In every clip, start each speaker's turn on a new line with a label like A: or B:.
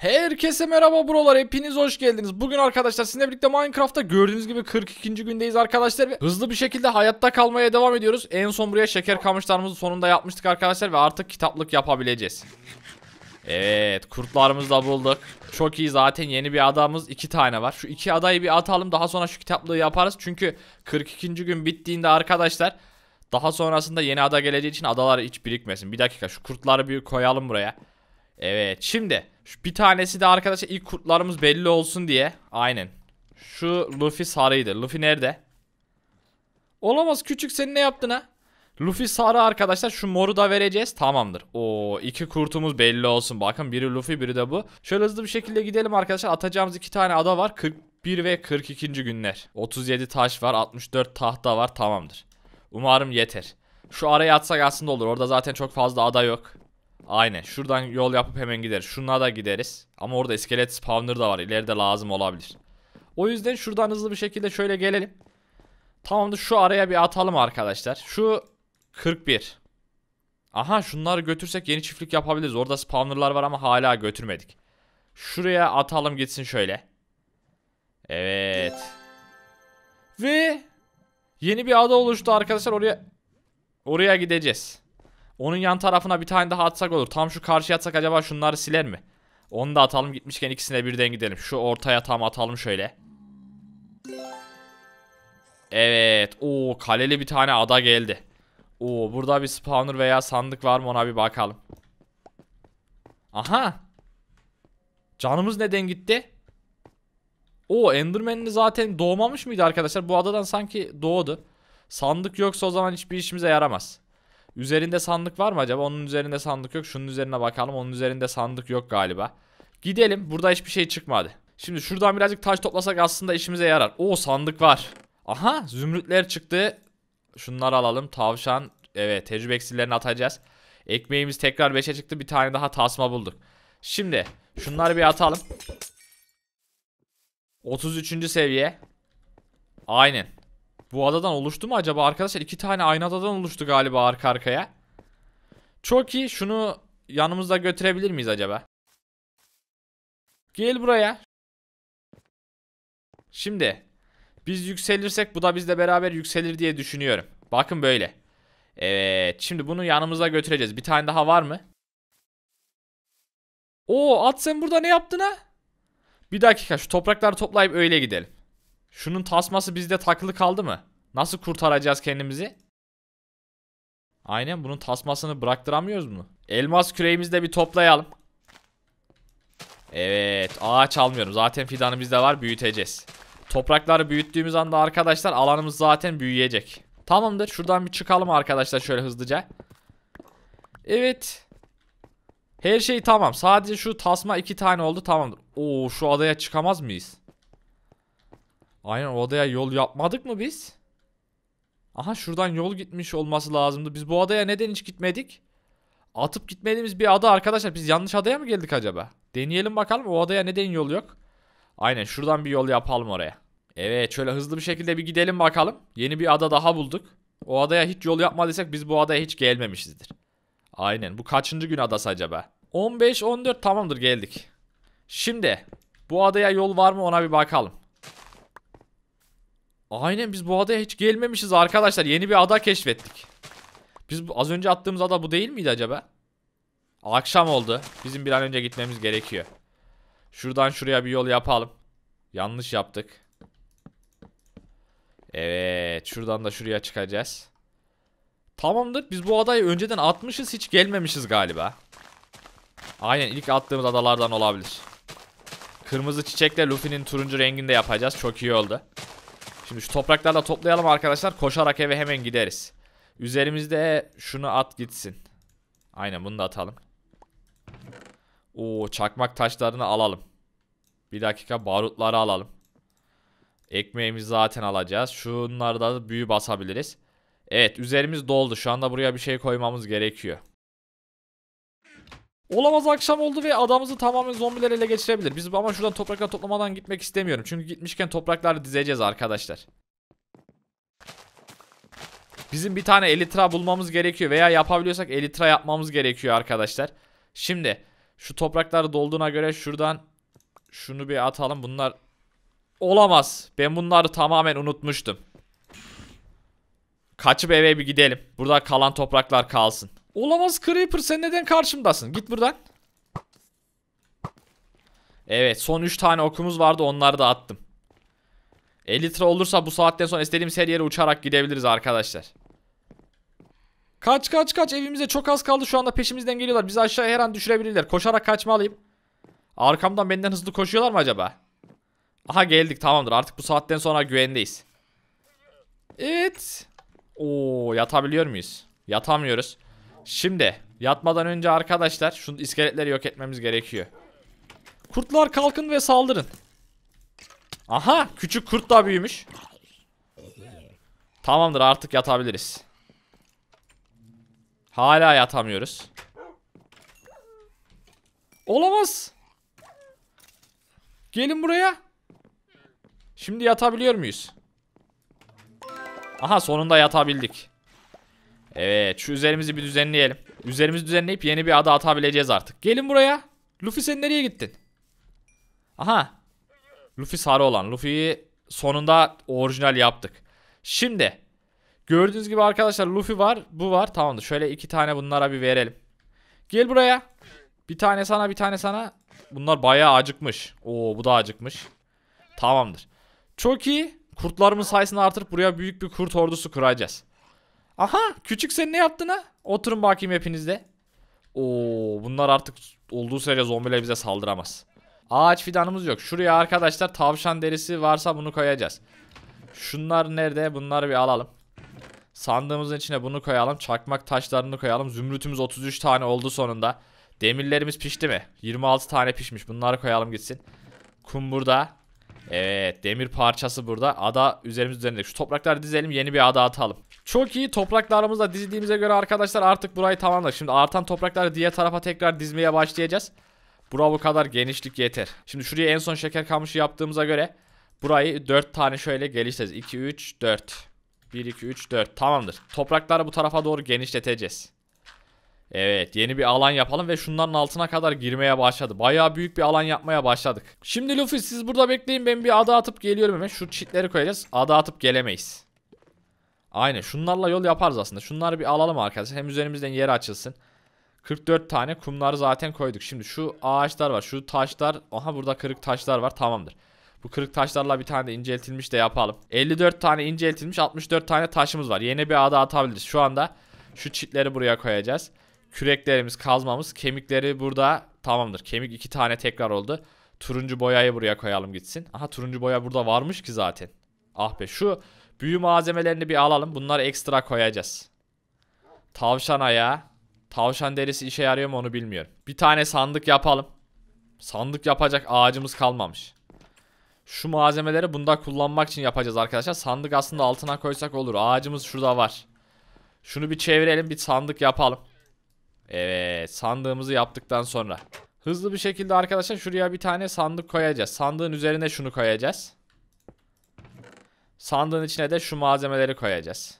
A: Herkese merhaba buralar hepiniz hoş geldiniz. Bugün arkadaşlar sizinle birlikte Minecraft'ta gördüğünüz gibi 42. gündeyiz arkadaşlar ve hızlı bir şekilde hayatta kalmaya devam ediyoruz. En son buraya şeker kamışlarımızı sonunda yapmıştık arkadaşlar ve artık kitaplık yapabileceğiz. Evet kurtlarımızı da bulduk. Çok iyi zaten yeni bir adamız iki tane var. Şu iki adayı bir atalım daha sonra şu kitaplığı yaparız. Çünkü 42. gün bittiğinde arkadaşlar daha sonrasında yeni ada geleceği için adalar hiç birikmesin. Bir dakika şu kurtları bir koyalım buraya. Evet şimdi şu bir tanesi de arkadaşlar ilk kurtlarımız belli olsun diye. Aynen. Şu Luffy sarıydı. Luffy nerede? Olamaz küçük sen ne yaptın ha? Luffy sarı arkadaşlar şu moru da vereceğiz tamamdır. O iki kurtumuz belli olsun bakın biri Luffy biri de bu. Şöyle hızlı bir şekilde gidelim arkadaşlar atacağımız iki tane ada var 41 ve 42. günler. 37 taş var 64 tahta var tamamdır. Umarım yeter. Şu araya atsak aslında olur orada zaten çok fazla ada yok. Aynen. Şuradan yol yapıp hemen gideriz. Şuna da gideriz. Ama orada iskelet spawner da var. İleride lazım olabilir. O yüzden şuradan hızlı bir şekilde şöyle gelelim. Tamamdır. Şu araya bir atalım arkadaşlar. Şu 41. Aha şunları götürsek yeni çiftlik yapabiliriz. Orada spawnerlar var ama hala götürmedik. Şuraya atalım gitsin şöyle. Evet. Ve yeni bir ada oluştu arkadaşlar. Oraya oraya gideceğiz. Onun yan tarafına bir tane daha atsak olur. Tam şu karşıya atsak acaba şunları siler mi? Onu da atalım gitmişken ikisine birden gidelim. Şu ortaya tam atalım şöyle. Evet. Oo kaleli bir tane ada geldi. Oo burada bir spawner veya sandık var mı ona bir bakalım. Aha. Canımız neden gitti? O Enderman'li zaten doğmamış mıydı arkadaşlar? Bu adadan sanki doğdu. Sandık yoksa o zaman hiçbir işimize yaramaz. Üzerinde sandık var mı acaba? Onun üzerinde sandık yok. Şunun üzerine bakalım. Onun üzerinde sandık yok galiba. Gidelim. Burada hiçbir şey çıkmadı. Şimdi şuradan birazcık taş toplasak aslında işimize yarar. Oo sandık var. Aha zümrütler çıktı. Şunları alalım. Tavşan. Evet tecrübe eksilerini atacağız. Ekmeğimiz tekrar 5'e çıktı. Bir tane daha tasma bulduk. Şimdi şunları bir atalım. 33. seviye. Aynen. Bu adadan oluştu mu acaba arkadaşlar? iki tane aynı adadan oluştu galiba arka arkaya. Çok iyi. Şunu yanımızda götürebilir miyiz acaba? Gel buraya. Şimdi biz yükselirsek bu da bizle beraber yükselir diye düşünüyorum. Bakın böyle. Evet. Şimdi bunu yanımıza götüreceğiz. Bir tane daha var mı? Oo at sen burada ne yaptın ha? Bir dakika şu toprakları toplayıp öyle gidelim. Şunun tasması bizde takılı kaldı mı? Nasıl kurtaracağız kendimizi? Aynen bunun tasmasını bıraktıramıyoruz mu? Elmas küreğimizi de bir toplayalım. Evet ağaç almıyorum. Zaten fidanı bizde var büyüteceğiz. Toprakları büyüttüğümüz anda arkadaşlar alanımız zaten büyüyecek. Tamamdır şuradan bir çıkalım arkadaşlar şöyle hızlıca. Evet. Her şey tamam. Sadece şu tasma iki tane oldu tamamdır. Oo şu adaya çıkamaz mıyız? Aynen o adaya yol yapmadık mı biz? Aha şuradan yol gitmiş olması lazımdı. Biz bu adaya neden hiç gitmedik? Atıp gitmediğimiz bir ada arkadaşlar. Biz yanlış adaya mı geldik acaba? Deneyelim bakalım o adaya neden yol yok? Aynen şuradan bir yol yapalım oraya. Evet şöyle hızlı bir şekilde bir gidelim bakalım. Yeni bir ada daha bulduk. O adaya hiç yol yapmadıysak biz bu adaya hiç gelmemişizdir. Aynen bu kaçıncı gün adası acaba? 15-14 tamamdır geldik. Şimdi bu adaya yol var mı ona bir bakalım. Aynen biz bu adaya hiç gelmemişiz arkadaşlar. Yeni bir ada keşfettik. Biz az önce attığımız ada bu değil miydi acaba? Akşam oldu. Bizim bir an önce gitmemiz gerekiyor. Şuradan şuraya bir yol yapalım. Yanlış yaptık. Evet. Şuradan da şuraya çıkacağız. Tamamdır. Biz bu adayı önceden atmışız. Hiç gelmemişiz galiba. Aynen ilk attığımız adalardan olabilir. Kırmızı çiçekle Luffy'nin turuncu renginde yapacağız. Çok iyi oldu. Şimdi şu toprakları da toplayalım arkadaşlar. Koşarak eve hemen gideriz. Üzerimizde şunu at gitsin. Aynen bunu da atalım. Oo çakmak taşlarını alalım. Bir dakika barutları alalım. Ekmeğimizi zaten alacağız. Şunlarda da büyü basabiliriz. Evet üzerimiz doldu. Şu anda buraya bir şey koymamız gerekiyor. Olamaz akşam oldu ve adamımızı tamamen zombiler ele geçirebilir. Biz ama şuradan topraklar toplamadan gitmek istemiyorum. Çünkü gitmişken toprakları dizeceğiz arkadaşlar. Bizim bir tane elitra bulmamız gerekiyor veya yapabiliyorsak elitra yapmamız gerekiyor arkadaşlar. Şimdi şu toprakları dolduğuna göre şuradan şunu bir atalım. Bunlar olamaz. Ben bunları tamamen unutmuştum. Kaçıp eve bir gidelim. Burada kalan topraklar kalsın. Olamaz Creeper sen neden karşımdasın? Git buradan. Evet son 3 tane okumuz vardı onları da attım. 50 litre olursa bu saatten sonra istediğimiz her yere uçarak gidebiliriz arkadaşlar. Kaç kaç kaç evimize çok az kaldı şu anda peşimizden geliyorlar. Bizi aşağıya her an düşürebilirler. Koşarak kaçmalıyım. Arkamdan benden hızlı koşuyorlar mı acaba? Aha geldik tamamdır artık bu saatten sonra güvendeyiz. Evet. Oo yatabiliyor muyuz? Yatamıyoruz. Şimdi yatmadan önce arkadaşlar şu iskeletleri yok etmemiz gerekiyor. Kurtlar kalkın ve saldırın. Aha küçük kurt da büyümüş. Tamamdır artık yatabiliriz. Hala yatamıyoruz. Olamaz. Gelin buraya. Şimdi yatabiliyor muyuz? Aha sonunda yatabildik. Evet şu üzerimizi bir düzenleyelim. Üzerimizi düzenleyip yeni bir ada atabileceğiz artık. Gelin buraya. Luffy sen nereye gittin? Aha. Luffy sarı olan. Luffy'yi sonunda orijinal yaptık. Şimdi. Gördüğünüz gibi arkadaşlar Luffy var. Bu var. Tamamdır. Şöyle iki tane bunlara bir verelim. Gel buraya. Bir tane sana bir tane sana. Bunlar bayağı acıkmış. Oo bu da acıkmış. Tamamdır. Çok iyi. Kurtlarımın sayısını artırıp buraya büyük bir kurt ordusu kuracağız. Aha küçük sen ne yaptın ha? Oturun bakayım hepinizde. Oo bunlar artık olduğu sürece zombiler bize saldıramaz. Ağaç fidanımız yok. Şuraya arkadaşlar tavşan derisi varsa bunu koyacağız. Şunlar nerede? Bunları bir alalım. Sandığımızın içine bunu koyalım. Çakmak taşlarını koyalım. Zümrütümüz 33 tane oldu sonunda. Demirlerimiz pişti mi? 26 tane pişmiş. Bunları koyalım gitsin. Kum burada. Evet demir parçası burada. Ada üzerimiz üzerinde. Şu toprakları dizelim yeni bir ada atalım. Çok iyi topraklarımızla dizdiğimize göre arkadaşlar artık burayı tamamladık. Şimdi artan toprakları diğer tarafa tekrar dizmeye başlayacağız. Bura bu kadar genişlik yeter. Şimdi şuraya en son şeker kamışı yaptığımıza göre burayı 4 tane şöyle geliştireceğiz. 2, 3, 4. 1, 2, 3, 4. Tamamdır. Toprakları bu tarafa doğru genişleteceğiz. Evet yeni bir alan yapalım ve şunların altına kadar girmeye başladı. Baya büyük bir alan yapmaya başladık. Şimdi Luffy siz burada bekleyin ben bir ada atıp geliyorum hemen. Şu çitleri koyacağız. Ada atıp gelemeyiz. Aynen şunlarla yol yaparız aslında. Şunları bir alalım arkadaşlar. Hem üzerimizden yer açılsın. 44 tane kumları zaten koyduk. Şimdi şu ağaçlar var. Şu taşlar. Aha burada kırık taşlar var. Tamamdır. Bu kırık taşlarla bir tane de inceltilmiş de yapalım. 54 tane inceltilmiş 64 tane taşımız var. Yeni bir ada atabiliriz. Şu anda şu çitleri buraya koyacağız. Küreklerimiz, kazmamız, kemikleri burada tamamdır. Kemik iki tane tekrar oldu. Turuncu boyayı buraya koyalım gitsin. Aha turuncu boya burada varmış ki zaten. Ah be şu büyü malzemelerini bir alalım. Bunları ekstra koyacağız. Tavşan ayağı. Tavşan derisi işe yarıyor mu onu bilmiyorum. Bir tane sandık yapalım. Sandık yapacak ağacımız kalmamış. Şu malzemeleri bunda kullanmak için yapacağız arkadaşlar. Sandık aslında altına koysak olur. Ağacımız şurada var. Şunu bir çevirelim bir sandık yapalım. Evet sandığımızı yaptıktan sonra. Hızlı bir şekilde arkadaşlar şuraya bir tane sandık koyacağız. Sandığın üzerine şunu koyacağız. Sandığın içine de şu malzemeleri koyacağız.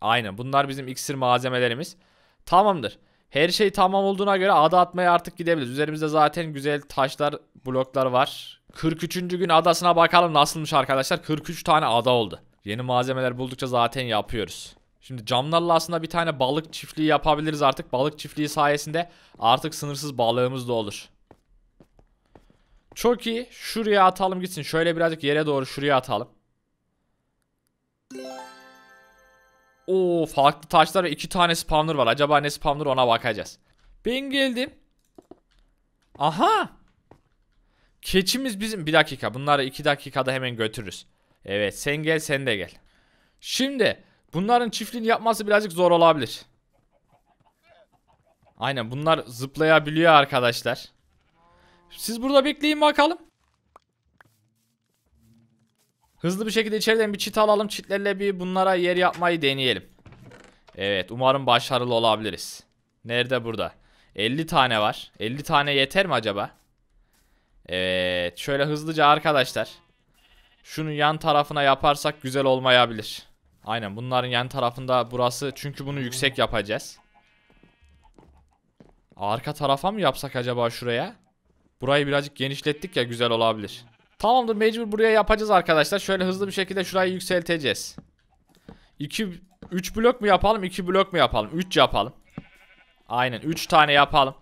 A: Aynen bunlar bizim iksir malzemelerimiz. Tamamdır. Her şey tamam olduğuna göre ada atmaya artık gidebiliriz. Üzerimizde zaten güzel taşlar, bloklar var. 43. gün adasına bakalım nasılmış arkadaşlar. 43 tane ada oldu. Yeni malzemeler buldukça zaten yapıyoruz. Şimdi camlarla aslında bir tane balık çiftliği yapabiliriz artık. Balık çiftliği sayesinde artık sınırsız balığımız da olur. Çok iyi. Şuraya atalım gitsin. Şöyle birazcık yere doğru şuraya atalım. Oo farklı taşlar ve iki tane spawner var. Acaba ne spawner ona bakacağız. Ben geldim. Aha. Keçimiz bizim. Bir dakika. Bunları iki dakikada hemen götürürüz. Evet sen gel sen de gel. Şimdi Bunların çiftliğini yapması birazcık zor olabilir. Aynen bunlar zıplayabiliyor arkadaşlar. Siz burada bekleyin bakalım. Hızlı bir şekilde içeriden bir çit alalım. Çitlerle bir bunlara yer yapmayı deneyelim. Evet umarım başarılı olabiliriz. Nerede burada? 50 tane var. 50 tane yeter mi acaba? Evet şöyle hızlıca arkadaşlar. Şunu yan tarafına yaparsak güzel olmayabilir. Aynen bunların yan tarafında burası çünkü bunu yüksek yapacağız. Arka tarafa mı yapsak acaba şuraya? Burayı birazcık genişlettik ya güzel olabilir. Tamamdır mecbur buraya yapacağız arkadaşlar. Şöyle hızlı bir şekilde şurayı yükselteceğiz. 2 3 blok mu yapalım? 2 blok mu yapalım? 3 yapalım. Aynen 3 tane yapalım.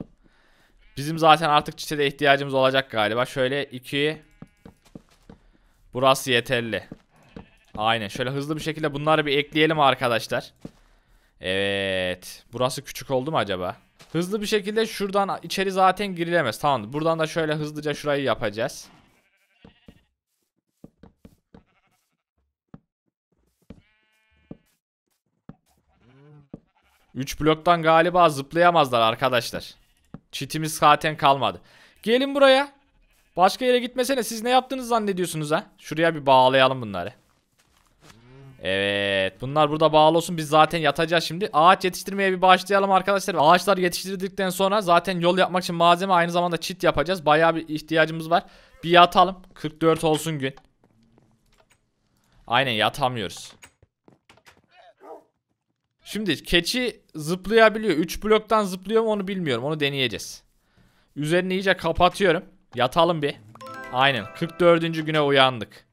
A: Bizim zaten artık çitede ihtiyacımız olacak galiba. Şöyle 2 Burası yeterli. Aynen şöyle hızlı bir şekilde bunları bir ekleyelim arkadaşlar. Evet. Burası küçük oldu mu acaba? Hızlı bir şekilde şuradan içeri zaten girilemez. Tamam. Buradan da şöyle hızlıca şurayı yapacağız. Üç bloktan galiba zıplayamazlar arkadaşlar. Çitimiz zaten kalmadı. Gelin buraya. Başka yere gitmesene. Siz ne yaptınız zannediyorsunuz ha? Şuraya bir bağlayalım bunları. Evet bunlar burada bağlı olsun biz zaten yatacağız şimdi. Ağaç yetiştirmeye bir başlayalım arkadaşlar. Ağaçlar yetiştirdikten sonra zaten yol yapmak için malzeme aynı zamanda çit yapacağız. Bayağı bir ihtiyacımız var. Bir yatalım 44 olsun gün. Aynen yatamıyoruz. Şimdi keçi zıplayabiliyor. 3 bloktan zıplıyor mu onu bilmiyorum. Onu deneyeceğiz. Üzerini iyice kapatıyorum. Yatalım bir. Aynen 44. güne uyandık.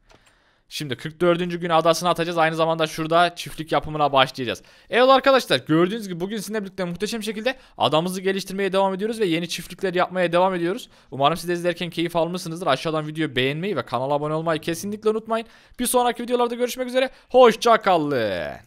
A: Şimdi 44. gün adasına atacağız. Aynı zamanda şurada çiftlik yapımına başlayacağız. Evet arkadaşlar gördüğünüz gibi bugün sizinle birlikte muhteşem şekilde adamızı geliştirmeye devam ediyoruz ve yeni çiftlikler yapmaya devam ediyoruz. Umarım siz de izlerken keyif almışsınızdır. Aşağıdan videoyu beğenmeyi ve kanala abone olmayı kesinlikle unutmayın. Bir sonraki videolarda görüşmek üzere. Hoşçakalın.